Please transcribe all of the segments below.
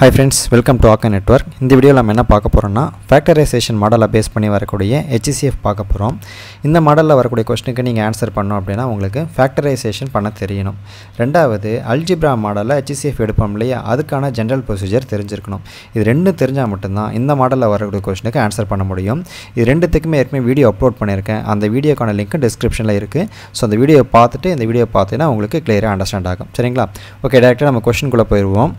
high friends welcome to ஆக்கா network இந்த வீடியோவில் நம்ம என்ன பார்க்க போகிறோம்னா ஃபேக்டரைசேஷன் மாடலை பேஸ் பண்ணி வரக்கூடிய ஹெச்சிசிஎஃப் e பார்க்க போகிறோம் இந்த மாடலில் வரக்கூடிய கொஸ்டினுக்கு நீங்கள் ஆன்சர் பண்ணோம் அப்படின்னா உங்களுக்கு ஃபேக்டரைசேஷன் பண்ண தெரியணும் ரெண்டாவது அல்ஜிப்ரா மாடலில் ஹெச்சிசிஎஃப் எடுப்போம் இல்லையா அதுக்கான ஜென்ரல் ப்ரொசீஜர் தெரிஞ்சிருக்கணும் இது ரெண்டு தெரிஞ்சால் மட்டும்தான் இந்த மாடலில் வரக்கூடிய கொஸ்டினுக்கு ஆன்சர் பண்ண முடியும் இது ரெண்டுத்துக்குமே ஏற்கனவே வீடியோ அப்லோட் பண்ணியிருக்கேன் அந்த வீடியோக்கான லிங்க் டிஸ்கிரிப்ஷனில் இருக்குது ஸோ அந்த வீடியோ பார்த்துட்டு இந்த வீடியோ பார்த்தீங்கன்னா உங்களுக்கு கிளியராக அண்டர்ஸ்டாண்ட் ஆகும் சரிங்களா ஓகே டேரெக்டாக நம்ம குள்ளே போயிடுவோம்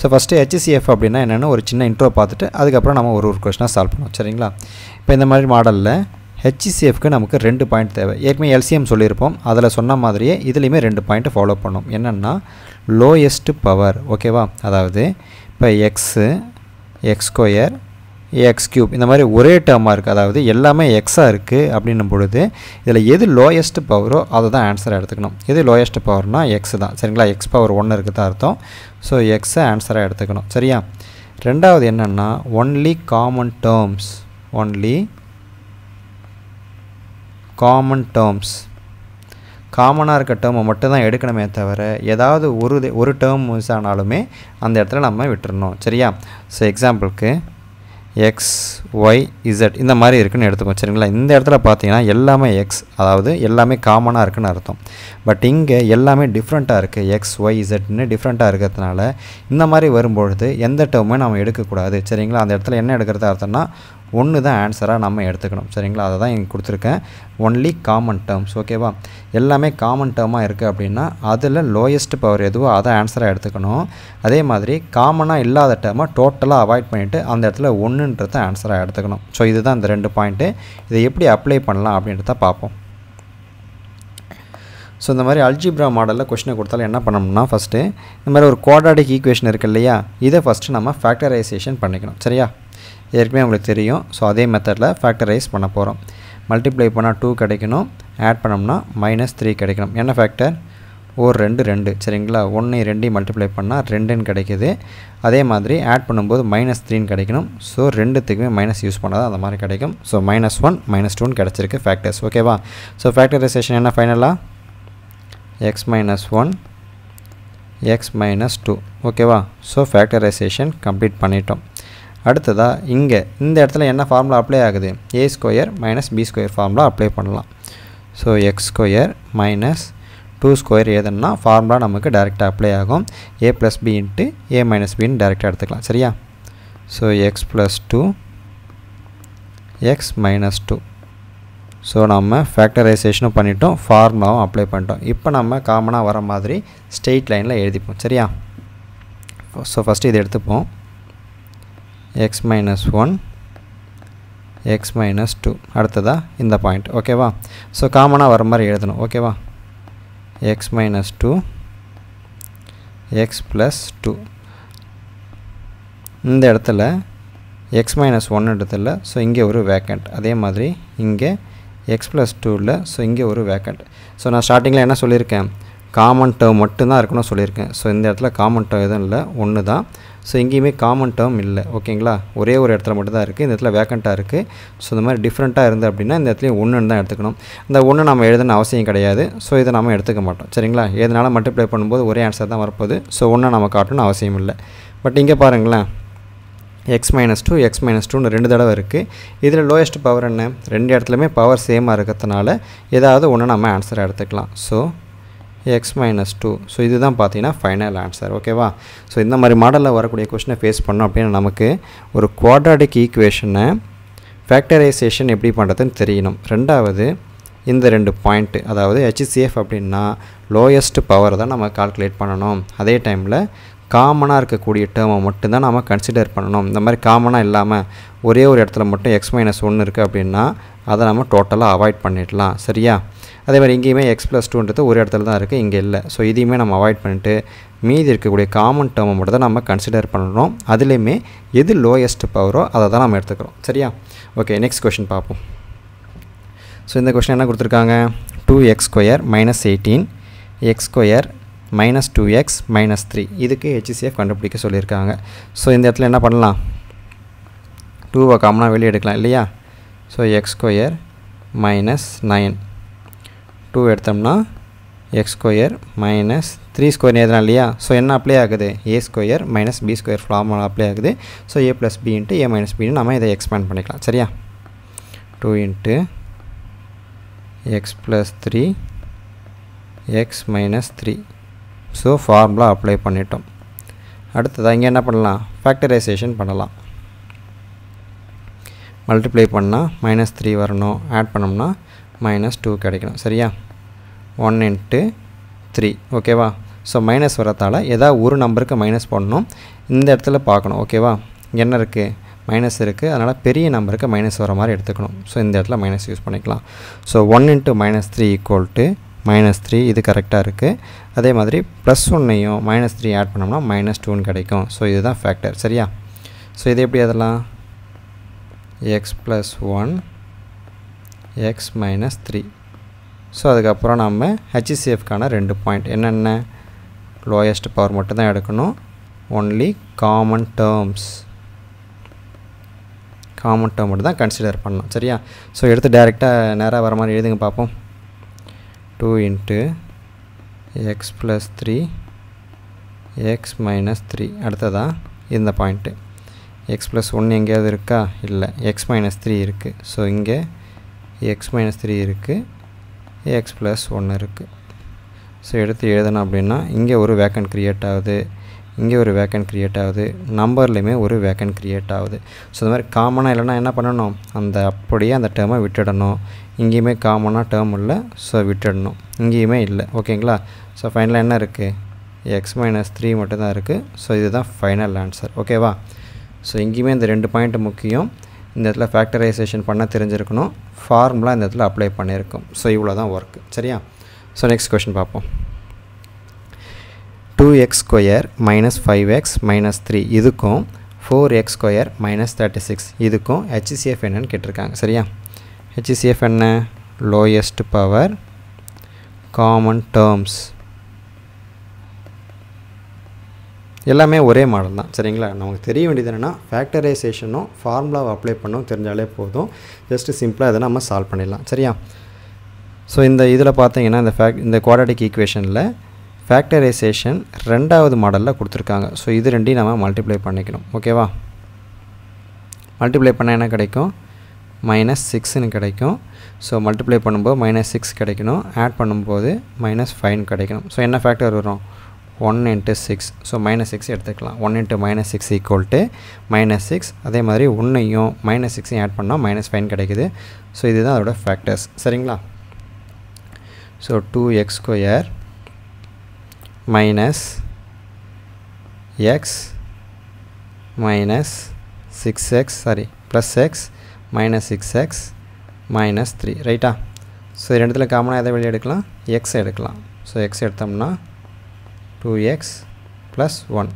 ஸோ ஃபஸ்ட்டு ஹெச்சிஎஃப் அப்படின்னா என்னென்னு ஒரு சின்ன இன்ட்ரோ பார்த்துட்டு அதுக்கப்புறம் நம்ம ஒரு ஒரு கொஷனாக சால்வ் பண்ணுவோம் சரிங்களா இப்போ இந்த மாதிரி மாடலில் ஹெச்சிசிஎஃப்க்கு நமக்கு ரெண்டு பாயிண்ட் தேவை ஏற்கனவே எல்சிஎம் சொல்லியிருப்போம் அதில் சொன்ன மாதிரியே இதுலேயுமே ரெண்டு பாயிண்ட் ஃபாலோ பண்ணோம் என்னென்னா லோயஸ்ட் பவர் ஓகேவா அதாவது இப்போ X X square X cube இந்த மாதிரி ஒரே டேர்மாக இருக்குது அதாவது எல்லாமே எக்ஸாக இருக்குது அப்படின்னும் பொழுது இதில் எது லோயஸ்ட் பவரோ அதை தான் ஆன்சர் எடுத்துக்கணும் எது லோயஸ்ட் பவர்னால் எக்ஸ் தான் சரிங்களா எக்ஸ் பவர் ஒன்று இருக்குது தான் அர்த்தம் ஸோ எக்ஸை ஆன்சராக எடுத்துக்கணும் சரியா ரெண்டாவது என்னென்னா only common terms only common terms காமனாக இருக்க டேர்மை மட்டும்தான் எடுக்கணுமே தவிர ஏதாவது ஒரு ஒரு டேர்ம் மிஸ் ஆனாலுமே அந்த இடத்துல நம்ம விட்டுறணும் சரியா ஸோ எக்ஸாம்பிளுக்கு எக்ஸ் ஒய் இசட் இந்த மாதிரி இருக்குதுன்னு எடுத்துக்கோம் சரிங்களா இந்த இடத்துல பார்த்தீங்கன்னா எல்லாமே எக்ஸ் அதாவது எல்லாமே காமனாக இருக்குன்னு அர்த்தம் பட் இங்கே எல்லாமே டிஃப்ரெண்ட்டாக இருக்குது எக்ஸ் ஒய் இசட்னு டிஃப்ரெண்ட்டாக இருக்கிறதுனால இந்த மாதிரி வரும்பொழுது எந்த டவுமே நம்ம எடுக்கக்கூடாது சரிங்களா அந்த இடத்துல என்ன எடுக்கிறதா அர்த்தம்னா ஒன்று தான் ஆன்சராக நம்ம எடுத்துக்கணும் சரிங்களா அதை தான் இங்கே கொடுத்துருக்கேன் ஒன்லி காமன் டேர்ம்ஸ் ஓகேவா எல்லாமே காமன் டேர்மாக இருக்குது அப்படின்னா அதில் லோயஸ்ட் பவர் எதுவோ அதை ஆன்சராக எடுத்துக்கணும் அதே மாதிரி காமனாக இல்லாத டேர்மை டோட்டலாக அவாய்ட் பண்ணிவிட்டு அந்த இடத்துல ஒன்றுன்றத ஆன்சராக எடுத்துக்கணும் ஸோ இதுதான் இந்த ரெண்டு பாயிண்ட்டு இதை எப்படி அப்ளை பண்ணலாம் அப்படின்றத பார்ப்போம் ஸோ இந்த மாதிரி அல்ஜிப்ரா மாடலில் கொஷினை கொடுத்தாலும் என்ன பண்ணணும்னா ஃபஸ்ட்டு இந்த மாதிரி ஒரு குவாடாடிக் ஈக்குவேஷன் இருக்குது இல்லையா இதை ஃபஸ்ட்டு நம்ம ஃபேக்டரைசேஷன் பண்ணிக்கணும் சரியா ஏற்கனவே உங்களுக்கு தெரியும் ஸோ அதே மெத்தடில் ஃபேக்டரைஸ் பண்ண போகிறோம் மல்டிப்ளை பண்ணால் டூ கிடைக்கணும் ஆட் பண்ணோம்னா மைனஸ் த்ரீ கிடைக்கணும் என்ன ஃபேக்டர் ஒரு ரெண்டு ரெண்டு சரிங்களா ஒன்று ரெண்டையும் மல்டிப்ளை பண்ணால் ரெண்டுன்னு கிடைக்கிது அதே மாதிரி ஆட் பண்ணும்போது மைனஸ் த்ரீன்னு கிடைக்கணும் ஸோ ரெண்டுத்துக்குமே மைனஸ் யூஸ் பண்ணால் தான் அந்த மாதிரி கிடைக்கும் ஸோ மைனஸ் ஒன் மைனஸ் டூன் கிடச்சிருக்கு ஃபேக்டர்ஸ் ஓகேவா ஸோ ஃபேக்டரைசேஷன் என்ன ஃபைனலாக X minus one X minus two ஓகேவா ஸோ ஃபேக்டரைசேஷன் கம்ப்ளீட் பண்ணிட்டோம் அடுத்ததாக இங்கே இந்த இடத்துல என்ன ஃபார்முலா அப்ளை ஆகுது ஏ square minus B square formula apply பண்ணலாம் so X square minus two square ஏதுன்னா ஃபார்முலா நமக்கு டேரெக்டாக அப்ளை ஆகும் A plus B into A minus பின்னு டேரெக்டாக எடுத்துக்கலாம் சரியா so X plus two X minus two so நம்ம ஃபேக்டரைசேஷனும் பண்ணிட்டோம் ஃபார்முலாவும் அப்ளை பண்ணிட்டோம் இப்போ நம்ம காமனாக வர மாதிரி ஸ்டெயிட் லைனில் எழுதிப்போம் சரியா ஸோ ஃபஸ்ட்டு இதை எடுத்துப்போம் X minus one X minus two அடுத்ததாக இந்த பாயிண்ட் ஓகேவா ஸோ காமனாக வர மாதிரி எழுதணும் ஓகேவா X minus two X plus two இந்த இடத்துல எக்ஸ் மைனஸ் 1 இடத்துல ஸோ இங்கே ஒரு வேக்கண்ட் அதே மாதிரி இங்கே எக்ஸ் ப்ளஸ் டூவில் ஸோ இங்கே ஒரு வேக்கண்ட் ஸோ நான் ஸ்டார்டிங்கில் என்ன சொல்லியிருக்கேன் காமன் டேர்ம் மட்டும்தான் இருக்கணும்னு சொல்லியிருக்கேன் ஸோ இந்த இடத்துல காமன் டேர்ம் எதுவும் இல்லை ஒன்று தான் ஸோ எங்கேயுமே காமன் டேர்ம் இல்லை ஓகேங்களா ஒரே ஒரு இடத்துல மட்டும்தான் இருக்குது இந்த இடத்துல வேக்கண்ட்டாக இருக்குது ஸோ இந்த மாதிரி டிஃப்ரெண்ட்டாக இருந்து அப்படின்னா இந்த இடத்துல ஒன்றுன்னு தான் எடுத்துக்கணும் இந்த ஒன்று நம்ம எழுதுன அவசியம் கிடையாது ஸோ இதை நம்ம எடுத்துக்க மாட்டோம் சரிங்களா எதனால் மல்டிப்ளை பண்ணும்போது ஒரே ஆன்சர் தான் வரப்போகுது ஸோ ஒன்றை நம்ம காட்டணும்னு அவசியம் இல்லை பட் இங்கே பாருங்களேன் X minus two X minus டூன்னு ரெண்டு தடவை இருக்குது இதில் லோயஸ்ட் பவர் என்ன ரெண்டு இடத்துலையுமே பவர் சேமாக இருக்கிறதுனால ஏதாவது ஒன்று நம்ம ஆன்சர் எடுத்துக்கலாம் so X minus two so இதுதான் பார்த்தீங்கன்னா ஃபைனல் ஆன்சர் ஓகேவா ஸோ இந்த மாதிரி மாடலில் வரக்கூடிய கொஷினை ஃபேஸ் பண்ணோம் அப்படின்னா நமக்கு ஒரு குவாட்ராடிக் ஈக்குவேஷனை ஃபேக்டரைசேஷன் எப்படி பண்ணுறதுன்னு தெரியணும் ரெண்டாவது இந்த ரெண்டு பாயிண்ட்டு அதாவது ஹெச்சிசிஎஃப் அப்படின்னா லோயஸ்ட் பவர் தான் நம்ம கால்குலேட் பண்ணணும் அதே டைமில் காமனாக இருக்கக்கூடிய டேர்மை மட்டும்தான் நம்ம கன்சிடர் பண்ணணும் இந்த மாதிரி காமனாக இல்லாமல் ஒரே ஒரு இடத்துல மட்டும் எக்ஸ் மைனஸ் ஒன்று இருக்குது அப்படின்னா அதை நம்ம டோட்டலாக அவாய்ட் பண்ணிடலாம் சரியா அதே மாதிரி இங்கேயுமே எக்ஸ் ப்ளஸ் டூன்றது ஒரு இடத்துல தான் இருக்குது இங்கே இல்லை ஸோ இதையுமே நம்ம அவாய்ட் பண்ணிட்டு மீதி இருக்கக்கூடிய காமன் டேர்மை மட்டும் தான் நம்ம கன்சிடர் பண்ணுறோம் அதுலேயுமே எது லோயஸ்ட் பவரோ அதை தான் நம்ம எடுத்துக்கிறோம் சரியா ஓகே நெக்ஸ்ட் கொஷின் பார்ப்போம் ஸோ இந்த கொஷின் என்ன கொடுத்துருக்காங்க two X square minus eighteen X square minus two X minus three இதுக்கு ஹெச்சிசிஎஃப் கண்டுபிடிக்க சொல்லியிருக்காங்க ஸோ இந்த இடத்துல என்ன பண்ணலாம் டூவை காமனாக வெளியே எடுக்கலாம் இல்லையா so X square minus nine two எடுத்தோம்னா x square minus three square எழுதலாம் இல்லையா ஸோ என்ன அப்ளை ஆகுது ஏ square minus B square formula apply ஆகுது so a plus B into A minus பின்னு நம்ம இதை expand பண்ணிக்கலாம் சரியா two into x plus three x minus three so formula apply பண்ணிட்டும் அடுத்ததாக இங்கே என்ன பண்ணலாம் ஃபேக்டரைசேஷன் பண்ணலாம் multiply பண்ணால் மைனஸ் த்ரீ வரணும் ஆட் பண்ணோம்னா மைனஸ் டூ கிடைக்கணும் சரியா ஒன் இன்ட்டு த்ரீ ஓகேவா ஸோ மைனஸ் வரத்தால் ஏதாவது ஒரு நம்பருக்கு மைனஸ் பண்ணணும் இந்த இடத்துல பார்க்கணும் ஓகேவா என்ன இருக்குது மைனஸ் இருக்குது அதனால் பெரிய நம்பருக்கு மைனஸ் வர மாதிரி எடுத்துக்கணும் ஸோ இந்த இடத்துல மைனஸ் யூஸ் பண்ணிக்கலாம் so one into minus three equal to minus three இது கரெக்டாக இருக்குது அதே மாதிரி ப்ளஸ் ஒன்னையும் மைனஸ் த்ரீ ஆட் பண்ணோம்னா மைனஸ் டூன்னு கிடைக்கும் ஸோ இதுதான் ஃபேக்டர் சரியா ஸோ இது எப்படி அதெல்லாம் x plus one X minus three so அதுக்கப்புறம் நம்ம ஹெச்சிசிஎஃப்கான ரெண்டு பாயிண்ட் என்னென்ன லோயஸ்ட் பவர் மட்டும்தான் எடுக்கணும் only common terms common term மட்டும் தான் கன்சிடர் பண்ணணும் சரியா ஸோ எடுத்து டைரெக்டாக நேராக வர மாதிரி எழுதுங்க பார்ப்போம் two into x plus three x minus three அடுத்ததான் இந்த பாயிண்ட்டு எக்ஸ் ப்ளஸ் ஒன்று எங்கேயாவது இருக்கா இல்லை எக்ஸ் மைனஸ் த்ரீ இருக்குது ஸோ இங்கே எக்ஸ் மைனஸ் த்ரீ இருக்குது எக்ஸ் ப்ளஸ் ஒன்று இருக்குது ஸோ எடுத்து எழுதணும் அப்படின்னா இங்கே ஒரு வேக்கன் க்ரியேட் ஆகுது இங்கே ஒரு வேக்கன் க்ரியேட் ஆகுது நம்பர்லேயுமே ஒரு வேக்கன் க்ரியேட் ஆகுது ஸோ இந்த மாதிரி காமனாக இல்லைனா என்ன பண்ணணும் அந்த அப்படியே அந்த டேர்மை விட்டுடணும் இங்கேயுமே காமனாக டேர்ம் இல்லை ஸோ விட்டுடணும் இங்கேயுமே இல்லை ஓகேங்களா ஸோ ஃபைனலாக என்ன இருக்குது எக்ஸ் மைனஸ் த்ரீ மட்டும்தான் இருக்குது ஸோ இதுதான் ஃபைனல் ஆன்சர் ஓகேவா ஸோ இங்கேயுமே இந்த ரெண்டு பாயிண்ட் முக்கியம் இந்த இடத்துல ஃபேக்டரைசேஷன் பண்ண தெரிஞ்சிருக்கணும் ஃபார்முலா இந்த இடத்துல அப்ளை பண்ணியிருக்கோம் ஸோ இவ்வளோ தான் ஒர்க்கு சரியா ஸோ நெக்ஸ்ட் கொஷின் பார்ப்போம் two X square minus five x minus three இதுக்கும் four x square minus thirty six இதுக்கும் ஹெச்சிசிஎஃப் என்னன்னு கேட்டிருக்காங்க சரியா ஹெச்சிசிஎஃப் என்ன லோயஸ்ட் பவர் காமன் டேர்ம்ஸ் எல்லாமே ஒரே மாடல் தான் சரிங்களா நமக்கு தெரிய வேண்டியது என்னென்னா ஃபேக்டரைசேஷனும் ஃபார்முலாவை அப்ளை பண்ணும் தெரிஞ்சாலே போதும் ஜஸ்ட்டு சிம்பிளாக இதை நம்ம சால்வ் பண்ணிடலாம் சரியா ஸோ இந்த இதில் பார்த்தீங்கன்னா இந்த ஃபேக் இந்த குவாடிக் ஈக்குவேஷனில் ஃபேக்டரைசேஷன் ரெண்டாவது மாடலில் கொடுத்துருக்காங்க ஸோ இது ரெண்டையும் நம்ம மல்டிப்ளை பண்ணிக்கணும் ஓகேவா மல்டிப்ளை பண்ணால் என்ன கிடைக்கும் மைனஸ் சிக்ஸ்னு கிடைக்கும் ஸோ மல்டிப்ளை பண்ணும்போது மைனஸ் சிக்ஸ் கிடைக்கணும் ஆட் பண்ணும்போது மைனஸ் ஃபைன் கிடைக்கணும் ஸோ என்ன ஃபேக்டர் வரும் one into six so minus six எடுத்துக்கலாம் one into minus six equal to minus six அதே மாதிரி ஒன்றையும் மைனஸ் சிக்ஸையும் ஆட் பண்ணால் மைனஸ் ஃபைன் கிடைக்குது ஸோ இதுதான் அதுவுடை ஃபேக்டர்ஸ் சரிங்களா so two square minus minus x minus six x sorry plus x minus six x minus three ரைட்டா ஸோ ரெண்டுத்தில் காமனாக எதை வெளியே எடுக்கலாம் எக்ஸ் எடுக்கலாம் ஸோ எக்ஸ் எடுத்தோம்னா டூ எக்ஸ் ப்ளஸ் ஒன்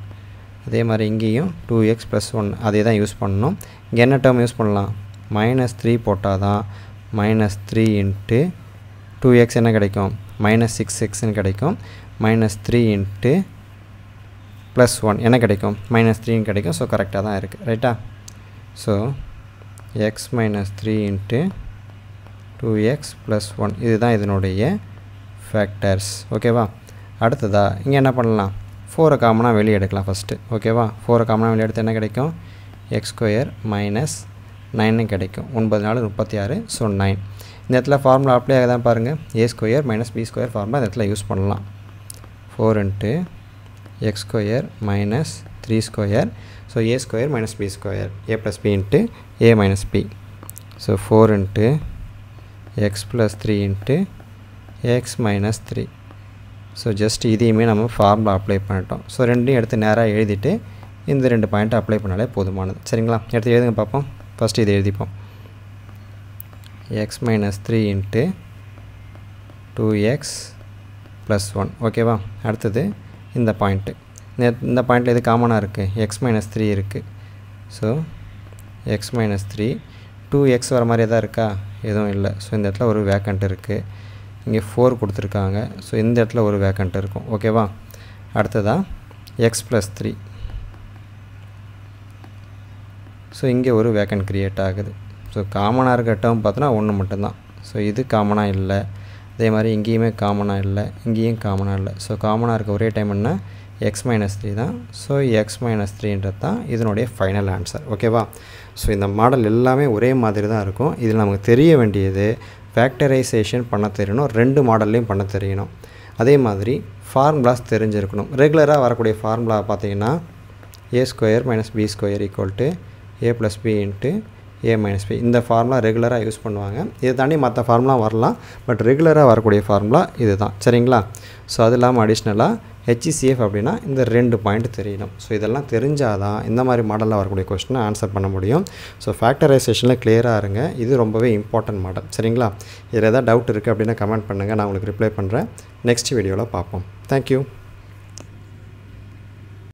அதே மாதிரி இங்கேயும் டூ எக்ஸ் ப்ளஸ் ஒன் அதே தான் யூஸ் பண்ணணும் இங்கே என்ன டேர்ம் யூஸ் பண்ணலாம் மைனஸ் த்ரீ போட்டால் தான் minus three into two x என்ன கிடைக்கும் மைனஸ் சிக்ஸ் எக்ஸ்ன்னு கிடைக்கும் minus three into plus one என்ன கிடைக்கும் மைனஸ் த்ரீன்னு கிடைக்கும் ஸோ கரெக்டாக தான் இருக்குது ரைட்டா so X minus three into two X plus one இதுதான் இதனுடைய ஃபேக்டர்ஸ் ஓகேவா அடுத்ததாக இங்கே என்ன பண்ணலாம் ஃபோரை காமனாக வெளியே எடுக்கலாம் ஃபஸ்ட்டு ஓகேவா ஃபோரை காமனாக வெளியே எடுத்து என்ன கிடைக்கும் எக்ஸ் ஸ்கொயர் மைனஸ் நைனும் கிடைக்கும் ஒன்பது நாலு முப்பத்தி ஆறு ஸோ நைன் இந்த இடத்துல ஃபார்முலா அப்ளை தான் பாருங்கள் a square minus B square formula இந்த இடத்துல யூஸ் பண்ணலாம் four into x square minus three square so a square minus B square a plus B into A minus b so four into x plus three into x minus three so just இதையுமே நம்ம ஃபார்மில் apply பண்ணிட்டோம் so ரெண்டையும் எடுத்து நேராக எழுதிட்டு இந்த ரெண்டு பாயிண்ட்டை அப்ளை பண்ணாலே போதுமானது சரிங்களா எடுத்து எழுதுங்க பார்ப்போம் ஃபஸ்ட்டு இதை எழுதிப்போம் x minus three into two X plus one ஓகேவா அடுத்தது இந்த பாயிண்ட்டு இந்த பாயிண்ட்டில் எது காமனாக இருக்குது எக்ஸ் மைனஸ் த்ரீ இருக்குது so X minus three two x வர மாதிரி தான் இருக்கா எதுவும் இல்லை ஸோ இந்த இடத்துல ஒரு வேக்கண்ட் இருக்குது இங்கே ஃபோர் கொடுத்துருக்காங்க ஸோ இந்த இடத்துல ஒரு வேக்கண்ட் இருக்கும் ஓகேவா அடுத்ததாக எக்ஸ் ப்ளஸ் த்ரீ ஸோ இங்கே ஒரு வேக்கண்ட் க்ரியேட் ஆகுது ஸோ காமனாக இருக்க டேர்ம் பார்த்தோன்னா ஒன்று மட்டும்தான் ஸோ இது காமனாக இல்லை அதே மாதிரி இங்கேயுமே காமனாக இல்லை இங்கேயும் காமனாக இல்லை ஸோ காமனாக இருக்க ஒரே டைம் என்ன எக்ஸ் மைனஸ் த்ரீ தான் ஸோ எக்ஸ் மைனஸ் த்ரீன்றது தான் இதனுடைய ஃபைனல் ஆன்சர் ஓகேவா ஸோ இந்த மாடல் எல்லாமே ஒரே மாதிரி தான் இருக்கும் இதில் நமக்கு தெரிய வேண்டியது ஃபேக்டரைசேஷன் பண்ண தெரியணும் ரெண்டு மாடல்லையும் பண்ண தெரியணும் அதே மாதிரி ஃபார்முலாஸ் தெரிஞ்சிருக்கணும் ரெகுலராக வரக்கூடிய ஃபார்முலா பார்த்தீங்கன்னா a square minus B square equal to a plus B into A minus b இந்த ஃபார்முலா ரெகுலராக யூஸ் பண்ணுவாங்க இதை தாண்டி மற்ற ஃபார்முலாம் வரலாம் பட் ரெகுலராக வரக்கூடிய ஃபார்முலா இது தான் சரிங்களா ஸோ அது இல்லாமல் அடிஷ்னலாக HCF அப்படின்னா இந்த ரெண்டு பாயிண்ட் தெரியணும் ஸோ இதெல்லாம் தெரிஞ்சால் தான் இந்த மாதிரி மாடலில் வரக்கூடிய கொஸ்டினை ஆன்சர் பண்ண முடியும் ஸோ ஃபேக்டரைசேஷனில் கிளியராக இருங்க இது ரொம்பவே இம்பார்ட்டன்ட் மாடல் சரிங்களா இதில் ஏதாவது டவுட் இருக்குது அப்படின்னா கமெண்ட் பண்ணுங்கள் நான் உங்களுக்கு ரிப்ளை பண்ணுறேன் நெக்ஸ்ட் வீடியோவில் பார்ப்போம் தேங்க்யூ